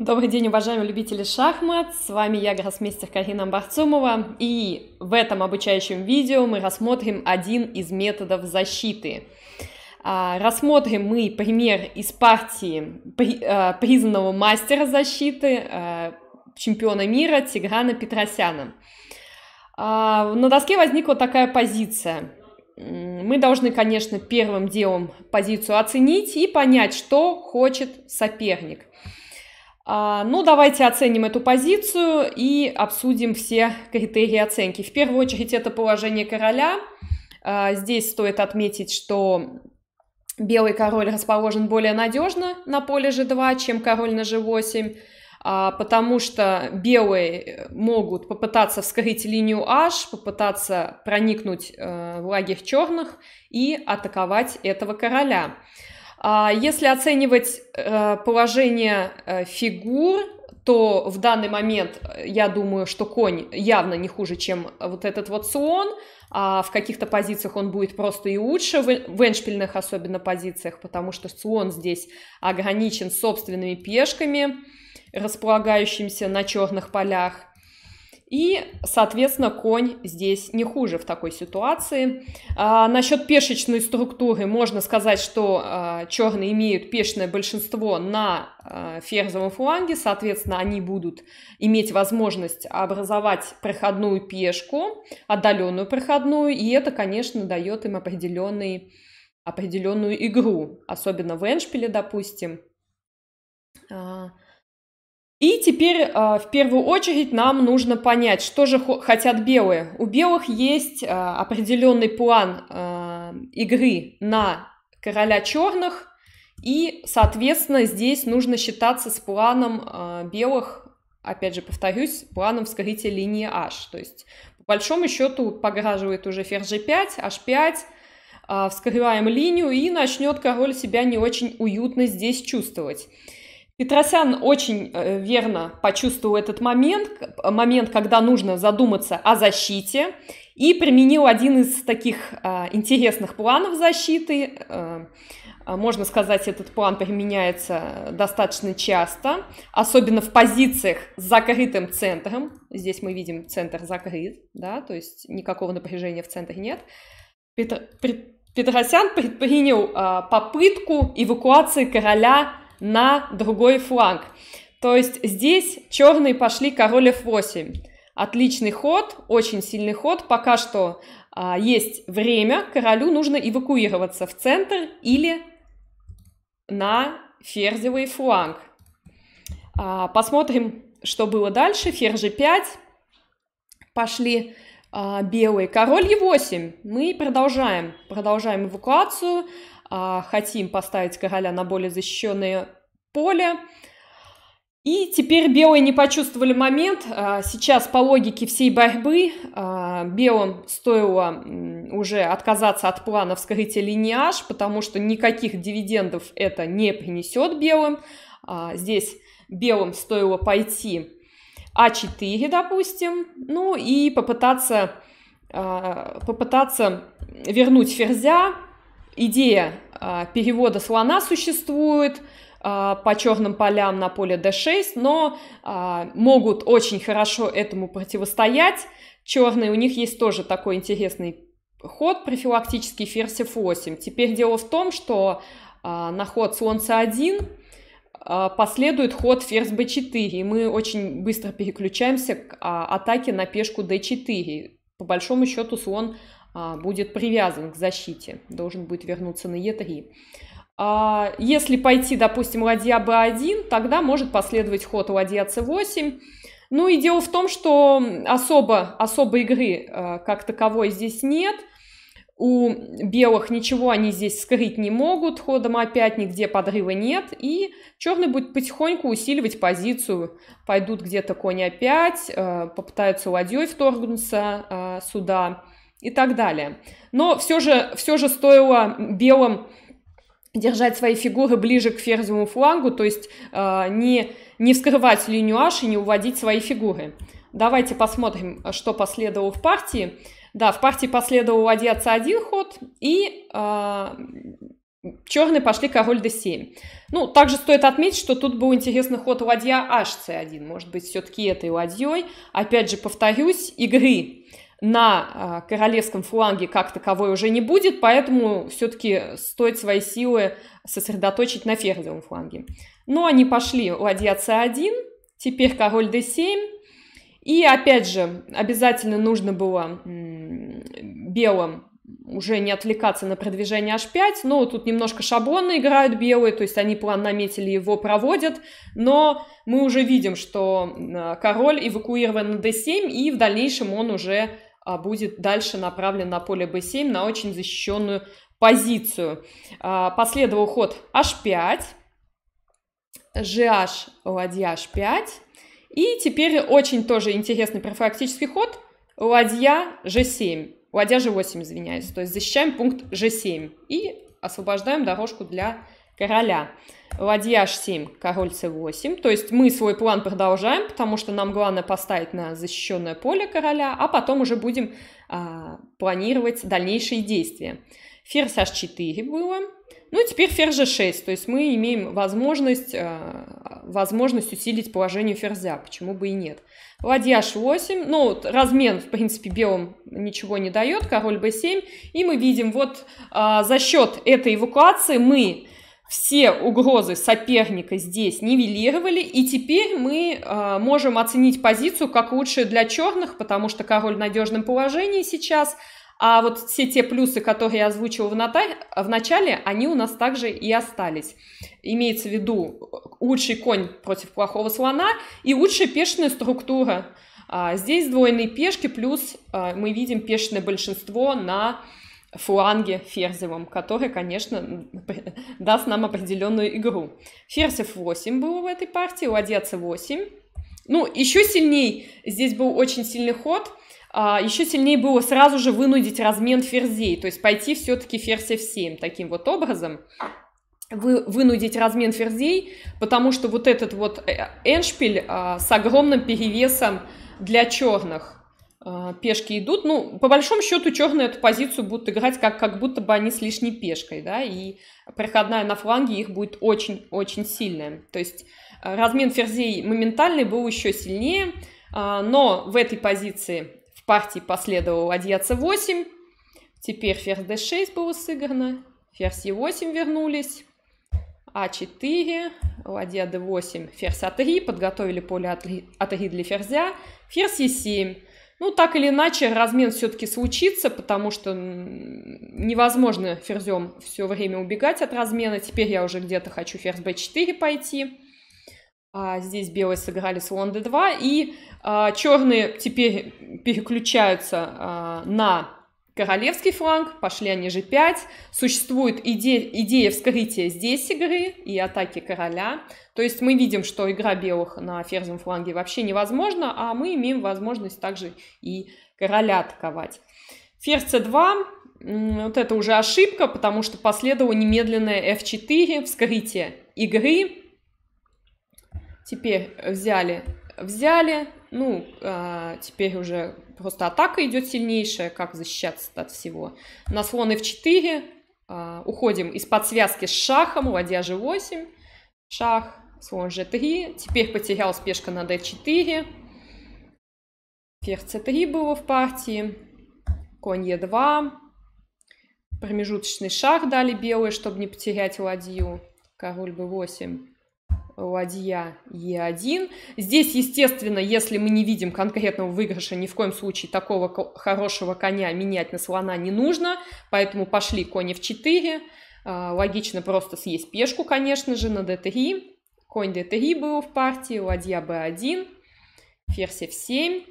Добрый день, уважаемые любители шахмат! С вами я, гроссмейстер Карина Барцумова, и в этом обучающем видео мы рассмотрим один из методов защиты. А, рассмотрим мы пример из партии а, признанного мастера защиты, а, чемпиона мира Тиграна Петросяна. На доске возникла такая позиция. Мы должны, конечно, первым делом позицию оценить и понять, что хочет соперник. А, ну, давайте оценим эту позицию и обсудим все критерии оценки. В первую очередь это положение короля. А, здесь стоит отметить, что белый король расположен более надежно на поле g2, чем король на g8, а, потому что белые э, могут попытаться вскрыть линию h, попытаться проникнуть э, в лагерь черных и атаковать этого короля. А если оценивать э, положение э, фигур, то в данный момент э, я думаю, что конь явно не хуже, чем вот этот вот слон. А в каких-то позициях он будет просто и лучше, в эншпильных особенно позициях, потому что слон здесь ограничен собственными пешками, располагающимися на черных полях. И, соответственно, конь здесь не хуже в такой ситуации. А, насчет пешечной структуры можно сказать, что а, черные имеют пешное большинство на а, ферзовом фланге, соответственно, они будут иметь возможность образовать проходную пешку, отдаленную проходную, и это, конечно, дает им определенный, определенную игру, особенно в эндшпиле, допустим. А, и теперь э, в первую очередь нам нужно понять, что же хотят белые. У белых есть э, определенный план э, игры на короля черных, и, соответственно, здесь нужно считаться с планом белых, опять же, повторюсь, планом вскрытия линии H. То есть, по большому счету, пограживает уже ферзь G5, H5, вскрываем линию, и начнет король себя не очень уютно здесь чувствовать. Петросян очень э, верно почувствовал этот момент, э, момент, когда нужно задуматься о защите, и применил один из таких э, интересных планов защиты. Можно сказать, этот план применяется достаточно часто, особенно в позициях с закрытым центром. Здесь мы видим, центр закрыт, да, то есть никакого напряжения в центре нет. Петр, Петросян предпринял попытку эвакуации короля на другой фланг. То есть здесь черные пошли король f8. Отличный ход, очень сильный ход. Пока что а, есть время, королю нужно эвакуироваться в центр или на ферзевый фланг. А, посмотрим, что было дальше. Ферзь g5. Пошли а, белые. Король e8. Мы продолжаем. Продолжаем эвакуацию а, хотим поставить короля на более защищенное поле. И теперь белые не почувствовали момент. А, сейчас по логике всей борьбы а, белым стоило уже отказаться от плана вскрытия линеаж, потому что никаких дивидендов это не принесет белым. А, здесь белым стоило пойти А4, допустим, ну и попытаться, попытаться вернуть ферзя, идея а, перевода слона существует а, по черным полям на поле d6, но а, могут очень хорошо этому противостоять. Черные, у них есть тоже такой интересный ход профилактический ферзь f8. Теперь дело в том, что на ход слон c1 последует ход ферзь b4, и мы очень быстро переключаемся к атаке на пешку d4. По большому счету слон а, будет привязан к защите, должен будет вернуться на Е3. А, если пойти, допустим, ладья b1, а тогда может последовать ход ладья c8. Ну и дело в том, что особо, особой игры как таковой здесь нет. У белых ничего они здесь скрыть не могут, ходом опять нигде подрыва нет. И черный будет потихоньку усиливать позицию. Пойдут где-то конь опять, попытаются ладьей вторгнуться сюда и так далее. Но все же, все же стоило белым держать свои фигуры ближе к ферзевому флангу, то есть э, не, не вскрывать линию аш и не уводить свои фигуры. Давайте посмотрим, что последовало в партии. Да, в партии последовал ладья c1 ход, и э, черные пошли король d7. Ну, также стоит отметить, что тут был интересный ход ладья hc1. Может быть, все-таки этой ладьей. Опять же, повторюсь, игры на а, королевском фланге как таковой уже не будет, поэтому все-таки стоит свои силы сосредоточить на ферзевом фланге. Но ну, они пошли ладья c1, теперь король d7, и опять же, обязательно нужно было белым уже не отвлекаться на продвижение h5, но тут немножко шаблонно играют белые, то есть они план наметили, его проводят, но мы уже видим, что король эвакуирован на d7, и в дальнейшем он уже а, будет дальше направлен на поле b7 на очень защищенную позицию. А, последовал ход h5, gh, ладья h5. И теперь очень тоже интересный профилактический ход. Ладья g7, ладья g8, извиняюсь. То есть защищаем пункт g7 и освобождаем дорожку для короля. Ладья h7, король c8. То есть мы свой план продолжаем, потому что нам главное поставить на защищенное поле короля, а потом уже будем а, планировать дальнейшие действия. Ферзь h4 было. Ну, и теперь ферзь g6. То есть мы имеем возможность, а, возможность усилить положение ферзя. Почему бы и нет. Ладья h8. Ну, вот размен, в принципе, белым ничего не дает. Король b7. И мы видим, вот а, за счет этой эвакуации мы все угрозы соперника здесь нивелировали, и теперь мы э, можем оценить позицию как лучшую для черных, потому что король в надежном положении сейчас, а вот все те плюсы, которые я озвучила в, ната- в начале, они у нас также и остались. Имеется в виду э, лучший конь против плохого слона и лучшая пешная структура. А здесь двойные пешки, плюс а, мы видим пешное большинство на Фуанге Ферзевым, который, конечно, даст нам определенную игру. Ферзев 8 был в этой партии, ладья c8. Ну, еще сильней, здесь был очень сильный ход, а, еще сильнее было сразу же вынудить размен ферзей, то есть пойти все-таки ферзь f7 таким вот образом, вы, вынудить размен ферзей, потому что вот этот вот э, эншпиль а, с огромным перевесом для черных, Э, пешки идут. Ну, по большому счету, черные эту позицию будут играть, как, как будто бы они с лишней пешкой, да, и проходная на фланге их будет очень-очень сильная. То есть э, размен ферзей моментальный был еще сильнее, э, но в этой позиции в партии последовал ладья c8, теперь ферзь d6 было сыграно, ферзь e8 вернулись, а4, ладья d8, ферзь a а 3 подготовили поле а3 для ферзя, ферзь e7, ну, так или иначе, размен все-таки случится, потому что невозможно ферзем все время убегать от размена. Теперь я уже где-то хочу ферзь b4 пойти. А здесь белые сыграли слон d2. И а, черные теперь переключаются а, на королевский фланг, пошли они же 5. Существует иде- идея вскрытия здесь игры и атаки короля. То есть мы видим, что игра белых на ферзем фланге вообще невозможна, а мы имеем возможность также и короля атаковать. Ферзь c2, вот это уже ошибка, потому что последовало немедленное f4, вскрытие игры. Теперь взяли взяли, ну, э, теперь уже просто атака идет сильнейшая, как защищаться от всего. На слон f4, э, уходим из-под связки с шахом, ладья g8, шах, слон g3, теперь потерял спешка на d4, ферзь c3 было в партии, конь e2, промежуточный шах дали белые, чтобы не потерять ладью, король b8 ладья Е1. Здесь, естественно, если мы не видим конкретного выигрыша, ни в коем случае такого хорошего коня менять на слона не нужно, поэтому пошли конь F4. А, логично просто съесть пешку, конечно же, на D3. Конь D3 был в партии, ладья B1, ферзь F7.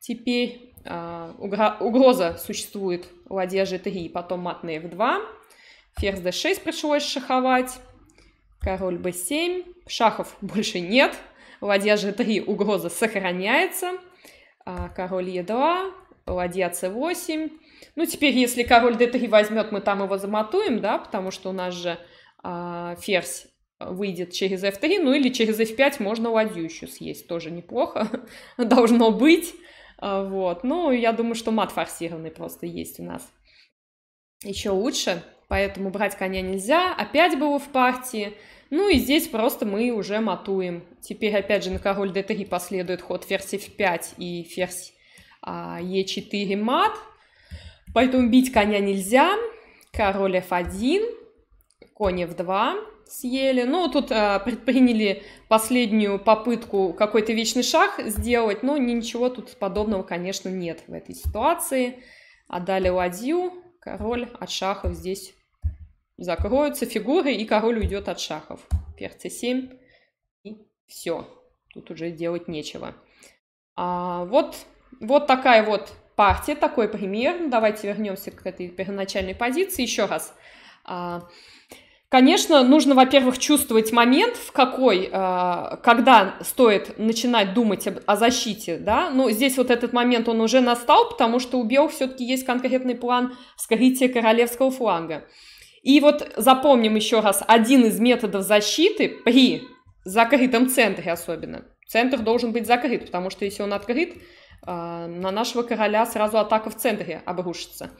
Теперь а, угроза существует ладья G3 и потом мат на F2. Ферзь D6 пришлось шаховать король b7, шахов больше нет, ладья g3, угроза сохраняется, а король e2, ладья c8. Ну, теперь, если король d3 возьмет, мы там его замотуем, да, потому что у нас же а, ферзь выйдет через f3, ну или через f5 можно ладью еще съесть, тоже неплохо, должно быть. А, вот, ну, я думаю, что мат форсированный просто есть у нас. Еще лучше, поэтому брать коня нельзя, опять было в партии. Ну и здесь просто мы уже матуем. Теперь опять же на король d3 последует ход ферзь f5 и ферзь а, e4 мат. Поэтому бить коня нельзя. Король f1, конь f2 съели. Ну, тут а, предприняли последнюю попытку какой-то вечный шаг сделать, но ничего тут подобного, конечно, нет в этой ситуации. Отдали а ладью, король от шахов здесь закроются фигуры, и король уйдет от шахов. Пер c7, и все. Тут уже делать нечего. А, вот, вот такая вот партия, такой пример. Давайте вернемся к этой первоначальной позиции еще раз. А, Конечно, нужно, во-первых, чувствовать момент, в какой, а, когда стоит начинать думать о защите, да, но здесь вот этот момент, он уже настал, потому что у белых все-таки есть конкретный план вскрытия королевского фланга. И вот запомним еще раз, один из методов защиты при закрытом центре особенно. Центр должен быть закрыт, потому что если он открыт, э, на нашего короля сразу атака в центре обрушится.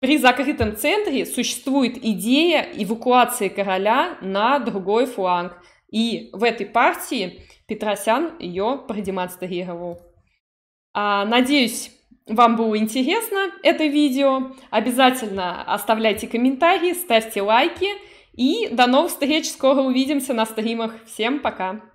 При закрытом центре существует идея эвакуации короля на другой фланг. И в этой партии Петросян ее продемонстрировал. А, надеюсь, вам было интересно это видео. Обязательно оставляйте комментарии, ставьте лайки. И до новых встреч, скоро увидимся на стримах. Всем пока!